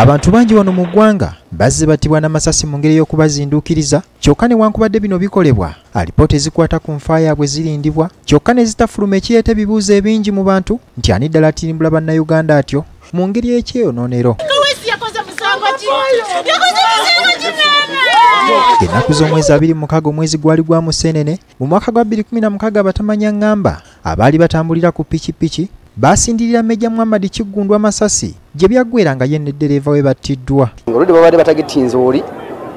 abantu bangi wano mu ggwanga bazze battibwa n'amasasi mu ngeri y'okubazinduukiriza kyokka newankubadde bino bikolebwa alipoota ezikwata ku nfa yaabwe zirindibwa kyokka ne zitafuluma ekireeta ebibuuzo ebingi mu bantu nti ani ddala atirimbula bannayuganda atyo mu ngeri ekyeyonoonero ennaku z'omwezi 26 omwezi gwali gwa museenene mu mwaka gwa 216 batamanya ngamba abaali batambulira ku pikipiki basindirira meja muhammad kiggundu amasasi gye byaggwera nga yenne ddereeva we battiddwa oludde babadde batagetinza oli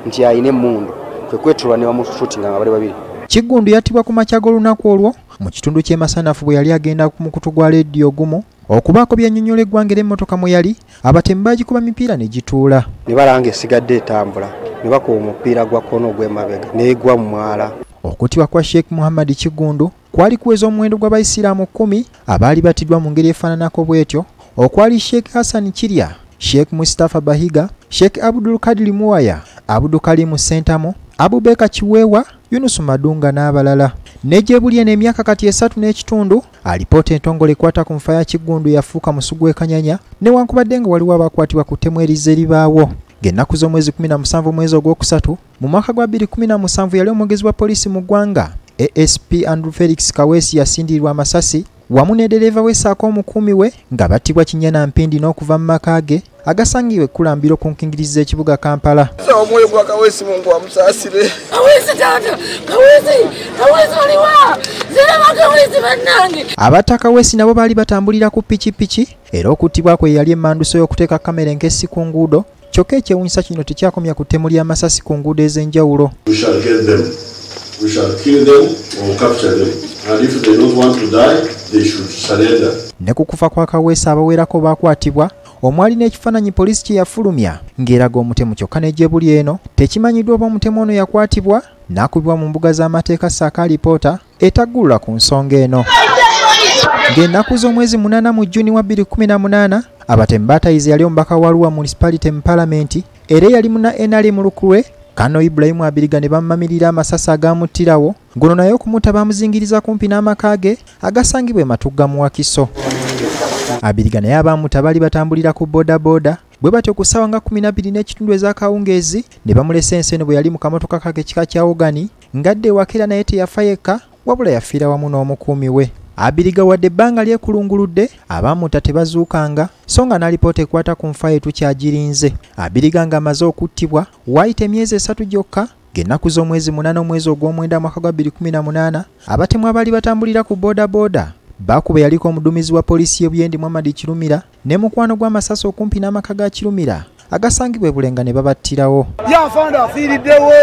nti ayina emundu kwe kwetulwa ne bamututinga nga bali babiri kiggundu yattibwa ku makya g'olunaku olwo mu kitundu ky'emasanafu bwe yali agenda ku mukutu gwa leediyo gumu okubaako byannyonnyola eggwanga era emmotoka mwe yali abatemu baagikuba mipiira ne gituula ne balanga esigadde etambula ne bakuba omupiira gwa kkono ogw'emabega neegwa mu mwala okutibwa kwa sheekh muhammad kiggundu kwali kuweza omuwendo gw'abaisiraamu kkumi abaali batiddwa mu ngeri efaananako bw'etyo okwali sheekh hassan kirya sheekh mustapha bahiga sheekh abdul kadiri muwaya abudukalimu sentamo abubeka kiweewa yunusu madunga n'abalala nejebulya n'emyaka kati esatu n'ekitundu alipoota entongole ekwata ku nfa ya kiggundu yafuuka musugu ekanyanya newankubadde nga waliwo abakwatibwa ku ttemu eriza eribaawo ng'ennaku z'omwezi 17 omwezi ogwokusatu mu mwaka gwa 217 yali omwogezi wa poliisi mu ggwanga asp andrew felix kawesi yasindirirwa amasasi wamu ne dereeva we saako omukuumi we nga battibwa kinyana mpindi n'okuva mu maka ge agasangibwa ekkulambiro ku nkingiriza ekibuga kampala omwoyo gwa kawesi mungu amusaasire abatta kawesi nabo baali batambulira ku pikipiki era okuttibwako eyali emmanduso y'okuteeka kamera enkesi ku nguudo kyokka ekyewunyisa kino tekyakomya ku ttemu ly'amasasi ku nguudo ez'enjawulo we shall kill them or capture them and if they don't want to die they should surrender ne ku kufa kwa kaweesa abawerako baakwatibwa omwali n'ekifaananyi poliisi kye yafulumya ng'eraga omutemu kyokka n'ejebuli eno tekimanyiddwa oba omutemu ono yakwatibwa n'akubibwa mu mbuga z'amateeka saaka alipoota etaggulula ku nsonga eno ng'ennaku z'omwezi munana mu juni wa 218 abatemu batayize yali omubaka wa luwa munisipalite mu palamenti era yali muna enali mu lukulwe kano ibulayimu abiriga ne bamumamirira amasasi agamuttirawo guno naye okumuta bamuzingiriza kumpi n'amaka ge agasangibwa matugga mu wakiso abiriga naye abamuta bali batambulira ku boodabooda bwe batyo ku ssaawa nga 12n'ekitundu ezakawungeezi ne bamulesa enseno bwe yali mu kamotoka kage kika kya ogani ng'adde ewakera naye teyafa yekka wabula yafiira wamu n'omukuumi we abiriga wadde ebbanga lyekulunguludde abamuta tebazuukanga so nga n'alipoota ekwata ku nfa yetukyagirinze abiriga nga amaze okuttibwa waayita emyezi esatu gyokka ng'ennaku z'omwezi munana omwezi ogw'omwenda mwaka gwa 218 abatemu abaali batambulira ku boodabooda bakuba yaliko omudumizi wa poliisi y'ebyendi muhamadi kirumira ne mukwano gw'amasasi okumpi n'amaka ga kirumira agasangibwa ebulenga ne babattirawo yanfanda afiiriddewo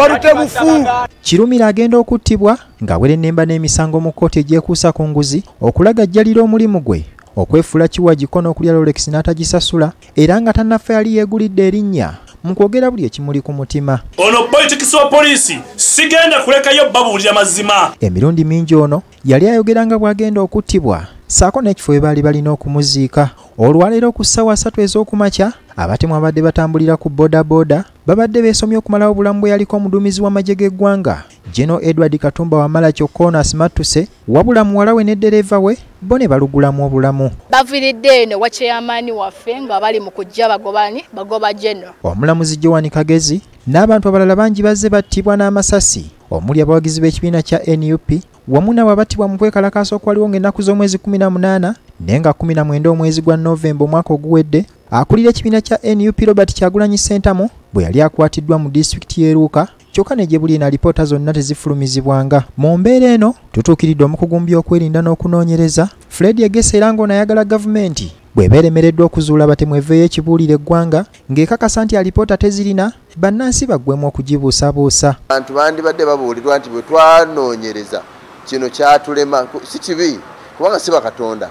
balute bufuu kirumira agenda okuttibwa ng'awera ennemba n'emisango mu kkooti egyekuusa ku nguzi okulaga ajjalira omulimu gwe okwefula kiwagiko n'okulya rolex n'atagisasula era nga tannaffe yali yeegulidde erinnya mu kwogera buli ekimuli ku mutima ono politikisi wa poliisi sigenda kulekayo babuulira mazima emirundi mingi ono yali ayogera nga bw'agenda okuttibwa ssaako n'ekifo bwe baali balina okumuziika olwaleero ku ssaawa 3 ez'okumakya abatemu abadde batambulira ku boodabooda babadde beesomye okumalawo obulamu bwe yaliko omuduumizi w'amagye g'eggwanga geno edward katumba wamala kyokka onasmatuse wabula muwala we neddereeva we bo ne balugulamu obulamu baviiridde eno wakyeyamaani waffe nga bali mu kujja bagobani bagoba geno omulamuzi johani kagezi n'abantu abalala bangi bazze battibwa n'amasasi omuli abawagizi b'ekibiina kya nup wamu nabo abattibwa mu kwekalakaasa okwaliwo ng'ennaku z'omwezi 18 naye nga 19 omwezi gwa novemba omwaka oguwedde akulira ekibiina kya nup robert kyagulanyi sentamu bwe yali akwatiddwa mu disitulikiti y'eruuka kyokka ne gye buli na alipoota zonna tezifulumizibwanga mu mbeera eno tutuukiridde omukugumbya okwerinda n'okunoonyereza fred yagesa era ng'onaayagala gavumenti bweba eremereddwa okuzuula batemu eveeyo ekibuulira eggwanga ng'ekakasa nti alipoota tezirina bannansi baggwemu okugibuusabuusa bantu bandibadde babuulirwa nti bwe twanoonyereza kino kyatulema si kibi kubanga si bakatonda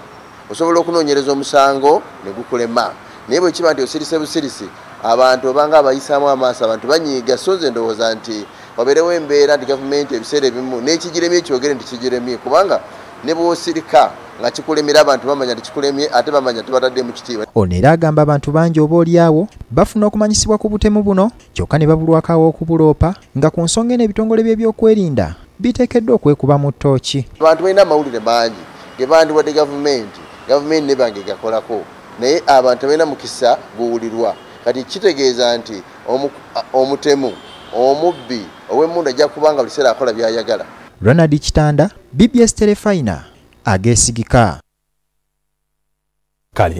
osobola okunoonyereza omusango ne gukulema naye bwekiba nti osirise busirisi abantu obanga abayisaamu amaaso abantu banyiiga so nze ndowooza nti wabeerewo embeera nti gavumenti ebiseera ebimu n'ekigiremye kyogere nti kigiremye kubanga ne bw'osirika nga kikulemera abantu bamanya tekikulemye ate bamanya tebataddemu kitiibwa ono era agamba abantu bangi oba awo bafuna okumanyisibwa ku butemu buno kyokka ne babulwako okubuloopa nga ku nsonga eno ebitongole by'ebyokwerinda biteekeddwa okwekuba mu ttooki abantu balina amawulire mangi ge bandiwadde gavumenti gavumenti ne bange gakolako naye abantu balina mukisa guwulirwa kati kitegeeza nti omutemu omubbi ow'emmundu ajja kubanga buli seera akola byayagala ronald kitanda bbs telefina ageesigika kale